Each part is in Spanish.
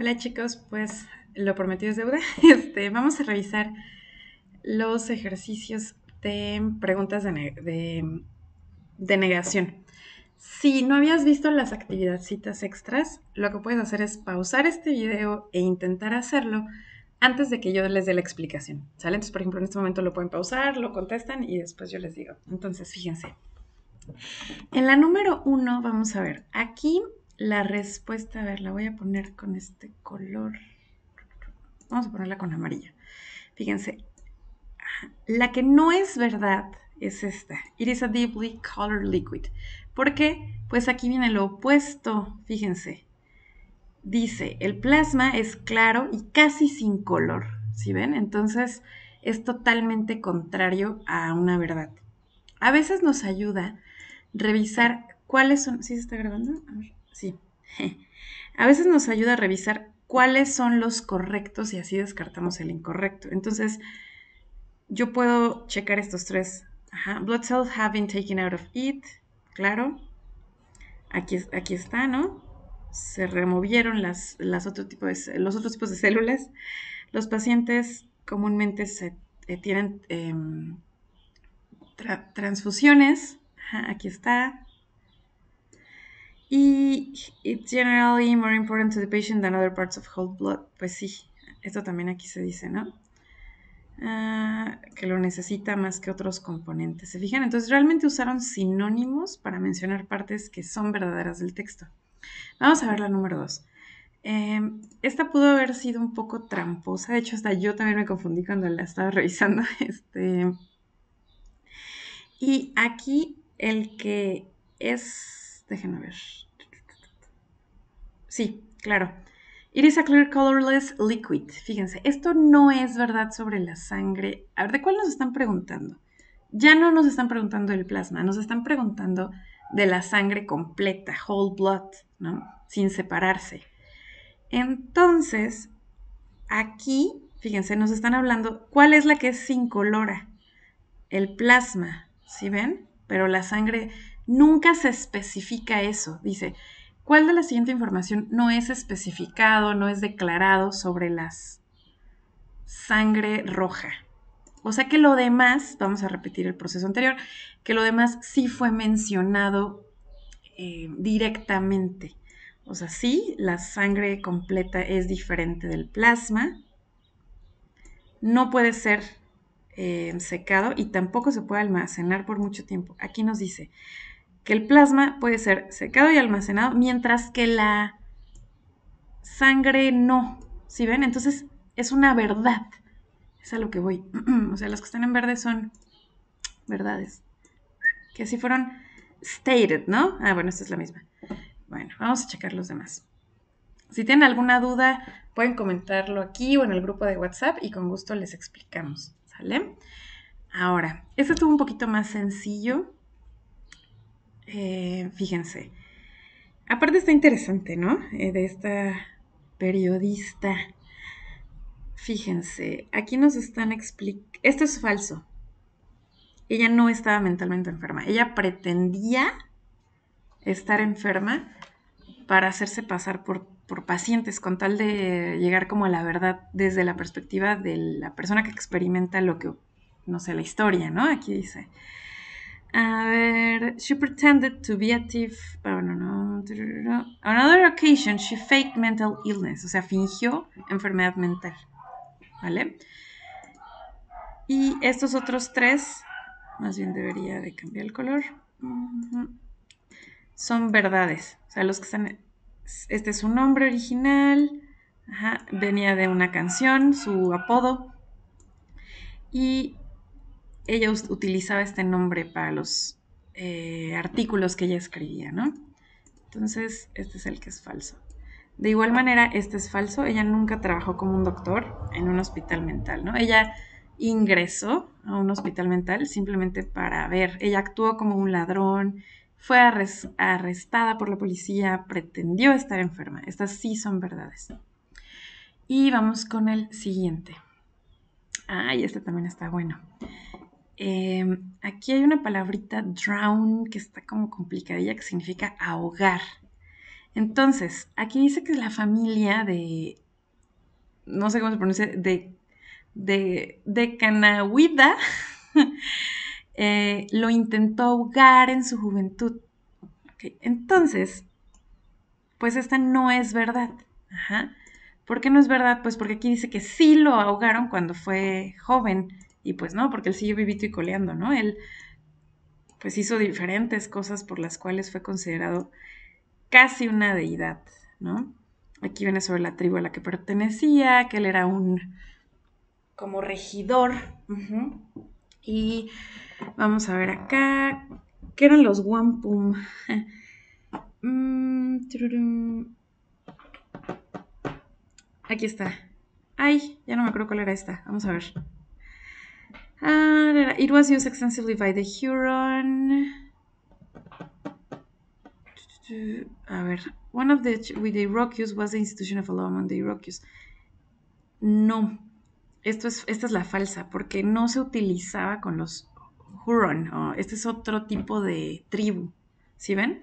Hola chicos, pues lo prometido es deuda. Este, vamos a revisar los ejercicios de preguntas de, negación. Si no habías visto las actividadcitas extras, lo que puedes hacer es pausar este video e intentar hacerlo antes de que yo les dé la explicación. ¿Sale? Entonces, por ejemplo, en este momento lo pueden pausar, lo contestan y después yo les digo. Entonces, fíjense. En la número uno, vamos a ver, aquí la respuesta, a ver, la voy a poner con este color. Vamos a ponerla con amarilla. Fíjense, la que no es verdad es esta. It is a deeply colored liquid. ¿Por qué? Pues aquí viene lo opuesto, fíjense. Dice, el plasma es claro y casi sin color. ¿Sí ven? Entonces es totalmente contrario a una verdad. A veces nos ayuda revisar cuáles son... ¿Sí se está grabando? A ver. Sí. A veces nos ayuda a revisar cuáles son los correctos y así descartamos el incorrecto. Entonces, yo puedo checar estos tres. Ajá. Blood cells have been taken out of it. Claro. Aquí, aquí está, ¿no? Se removieron las, los otros tipos de células. Los pacientes comúnmente se eh, tienen em, transfusiones. Ajá, aquí está. Y it's generally more important to the patient than other parts of whole blood. Pues sí, esto también aquí se dice, ¿no? Ah, que lo necesita más que otros componentes. ¿Se fijan? Entonces realmente usaron sinónimos para mencionar partes que son verdaderas del texto. Vamos a ver la número dos. Em, esta pudo haber sido un poco tramposa. De hecho, hasta yo también me confundí cuando la estaba revisando. Este... Y aquí el que es Déjenme ver. Sí, claro. It is a clear colorless liquid. Fíjense, esto no es verdad sobre la sangre. A ver, ¿de cuál nos están preguntando? Ya no nos están preguntando el plasma, nos están preguntando de la sangre completa, whole blood, ¿no? Sin separarse. Entonces, aquí, fíjense, nos están hablando cuál es la que es sin colora. El plasma, ¿sí ven? Pero la sangre Nunca se especifica eso. Dice, ¿cuál de la siguiente información no es especificado, no es declarado sobre las sangre roja? O sea que lo demás, vamos a repetir el proceso anterior, que lo demás sí fue mencionado eh, directamente. O sea, sí, la sangre completa es diferente del plasma. No puede ser eh, secado y tampoco se puede almacenar por mucho tiempo. Aquí nos dice, que el plasma puede ser secado y almacenado, mientras que la sangre no. ¿Sí ven? Entonces es una verdad. Es a lo que voy. o sea, las que están en verde son verdades. Que así fueron stated, ¿no? Ah, bueno, esta es la misma. Bueno, vamos a checar los demás. Si tienen alguna duda, pueden comentarlo aquí o en el grupo de WhatsApp y con gusto les explicamos. ¿Sale? Ahora, este estuvo un poquito más sencillo eh, fíjense. Aparte está interesante, ¿no? Eh, de esta periodista. Fíjense, aquí nos están explicando... Esto es falso. Ella no estaba mentalmente enferma. Ella pretendía estar enferma para hacerse pasar por, por pacientes, con tal de llegar como a la verdad desde la perspectiva de la persona que experimenta lo que, no sé, la historia, ¿no? Aquí dice. A ver, she pretended to be a thief. Bueno, no. another occasion, she faked mental illness. O sea, fingió enfermedad mental. ¿Vale? Y estos otros tres, más bien debería de cambiar el color, son verdades. O sea, los que están... Este es su nombre original. Ajá, venía de una canción, su apodo. Y ella utilizaba este nombre para los eh, artículos que ella escribía, ¿no? Entonces, este es el que es falso. De igual manera, este es falso. Ella nunca trabajó como un doctor en un hospital mental, ¿no? Ella ingresó a un hospital mental simplemente para ver. Ella actuó como un ladrón, fue arrestada por la policía, pretendió estar enferma. Estas sí son verdades. Y vamos con el siguiente. Ay, y este también está bueno. Em, aquí hay una palabrita drown que está como complicadilla, que significa ahogar. Entonces, aquí dice que la familia de, no sé cómo se pronuncia, de, de, de Canahuida, eh, lo intentó ahogar en su juventud. Entonces, pues esta no es verdad. Ajá. ¿Por qué no es verdad? Pues porque aquí dice que sí lo ahogaron cuando fue joven. Y pues no, porque él siguió vivito y coleando, ¿no? Él pues hizo diferentes cosas por las cuales fue considerado casi una deidad, ¿no? Aquí viene sobre la tribu a la que pertenecía, que él era un como regidor. Y vamos a ver acá, ¿qué eran los wampum? Mm, Aquí está. Ay, ya no me acuerdo cuál era esta. Vamos a ver. Ah, it was used extensively by the Huron. A ver, one of the with the Iroquois was the institution of a law among the Iroquois. No, esto es, esta es la falsa, porque no se utilizaba con los Huron. este es otro tipo de tribu. ¿Sí ven?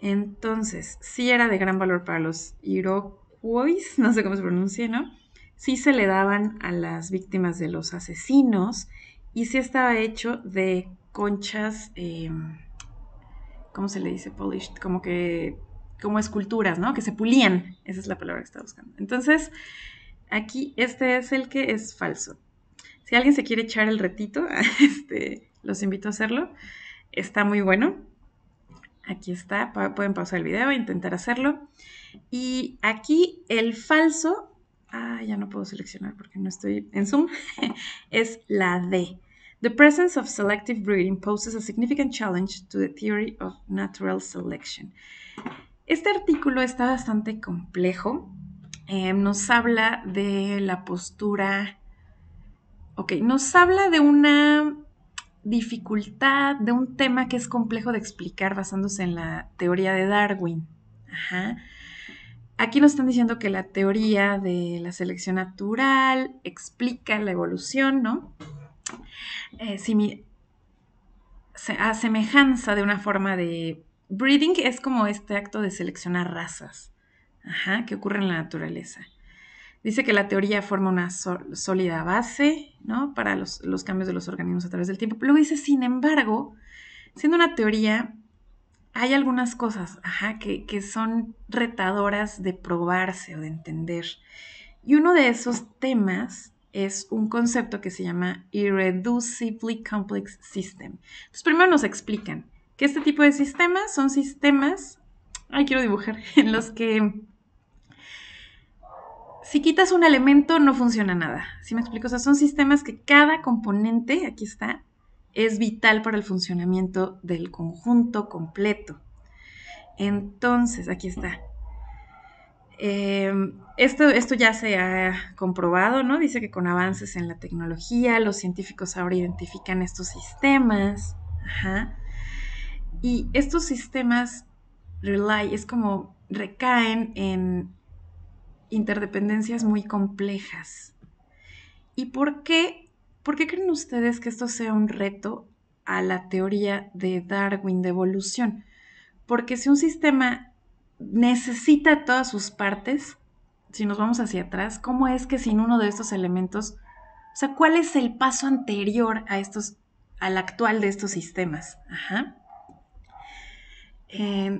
Entonces, sí era de gran valor para los Iroquois, no sé cómo se pronuncia, ¿no? sí se le daban a las víctimas de los asesinos y sí estaba hecho de conchas, eh, ¿cómo se le dice? Polished, como que, como esculturas, ¿no? Que se pulían, esa es la palabra que estaba buscando. Entonces, aquí este es el que es falso. Si alguien se quiere echar el retito, este, los invito a hacerlo. Está muy bueno. Aquí está, pueden pausar el video e intentar hacerlo. Y aquí el falso ah, ya no puedo seleccionar porque no estoy en Zoom, es la D. The presence of selective breeding poses a significant challenge to the theory of natural selection. Este artículo está bastante complejo. Eh, nos habla de la postura, ok, nos habla de una dificultad, de un tema que es complejo de explicar basándose en la teoría de Darwin. Ajá. Aquí nos están diciendo que la teoría de la selección natural explica la evolución, ¿no? Eh, a semejanza de una forma de breeding es como este acto de seleccionar razas que ocurre en la naturaleza. Dice que la teoría forma una sólida base ¿no? para los, los, cambios de los organismos a través del tiempo. Luego dice, sin embargo, siendo una teoría, hay algunas cosas que, que, son retadoras de probarse o de entender. Y uno de esos temas es un concepto que se llama Irreducibly Complex System. Entonces, primero nos explican que este tipo de sistemas son sistemas, ay, quiero dibujar, en los que si quitas un elemento no funciona nada. ¿Sí me explico? O sea, son sistemas que cada componente, aquí está, es vital para el funcionamiento del conjunto completo. Entonces, aquí está. Em, esto, esto, ya se ha comprobado, ¿no? Dice que con avances en la tecnología, los científicos ahora identifican estos sistemas. Ajá. Y estos sistemas rely, es como recaen en interdependencias muy complejas. ¿Y por qué ¿Por qué creen ustedes que esto sea un reto a la teoría de Darwin de evolución? Porque si un sistema necesita todas sus partes, si nos vamos hacia atrás, ¿cómo es que sin uno de estos elementos, o sea, cuál es el paso anterior a estos, al actual de estos sistemas? Ajá. Eh,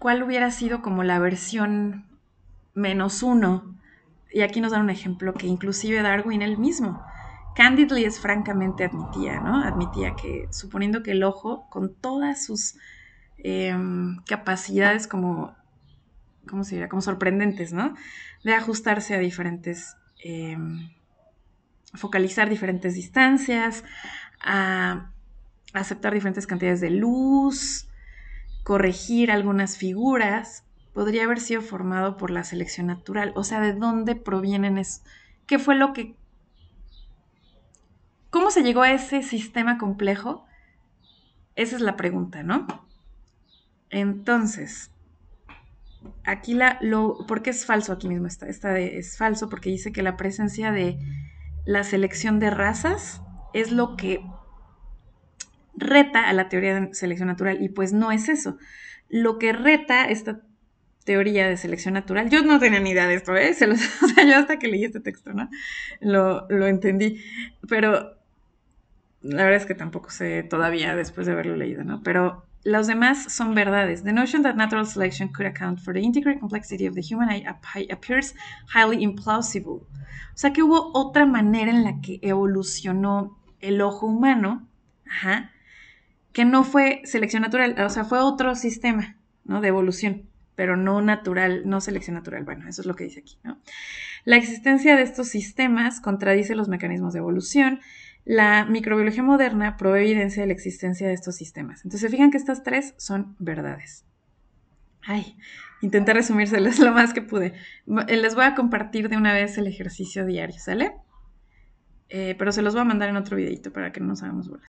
¿Cuál hubiera sido como la versión menos uno y aquí nos dan un ejemplo que inclusive Darwin él mismo, Candidly es francamente admitía, ¿no? Admitía que suponiendo que el ojo, con todas sus em, capacidades como, ¿cómo se diría? Como sorprendentes, ¿no? De ajustarse a diferentes, em, focalizar diferentes distancias, a aceptar diferentes cantidades de luz, corregir algunas figuras, podría haber sido formado por la selección natural. O sea, ¿de dónde provienen eso? ¿Qué fue lo que... ¿Cómo se llegó a ese sistema complejo? Esa es la pregunta, ¿no? Entonces, aquí la... Lo, ¿Por qué es falso aquí mismo? Esta, es falso porque dice que la presencia de la selección de razas es lo que reta a la teoría de selección natural y pues no es eso. Lo que reta esta teoría de selección natural. Yo no tenía ni idea de esto, ¿eh? o sea, yo hasta que leí este texto, ¿no? Lo, entendí. Pero la verdad es que tampoco sé todavía después de haberlo leído, ¿no? Pero los demás son verdades. The notion that natural selection could account for the integral complexity of the human eye appears highly implausible. O sea que hubo otra manera en la que evolucionó el ojo humano, que no fue selección natural, o sea, fue otro sistema, ¿no? De evolución pero no natural, no selección natural. Bueno, eso es lo que dice aquí. ¿no? La existencia de estos sistemas contradice los mecanismos de evolución. La microbiología moderna provee evidencia de la existencia de estos sistemas. Entonces, fijan que estas tres son verdades. Ay, intenté resumírselas lo más que pude. Eh, les voy a compartir de una vez el ejercicio diario, ¿sale? Eh, pero se los voy a mandar en otro videito para que no nos hagamos bolas.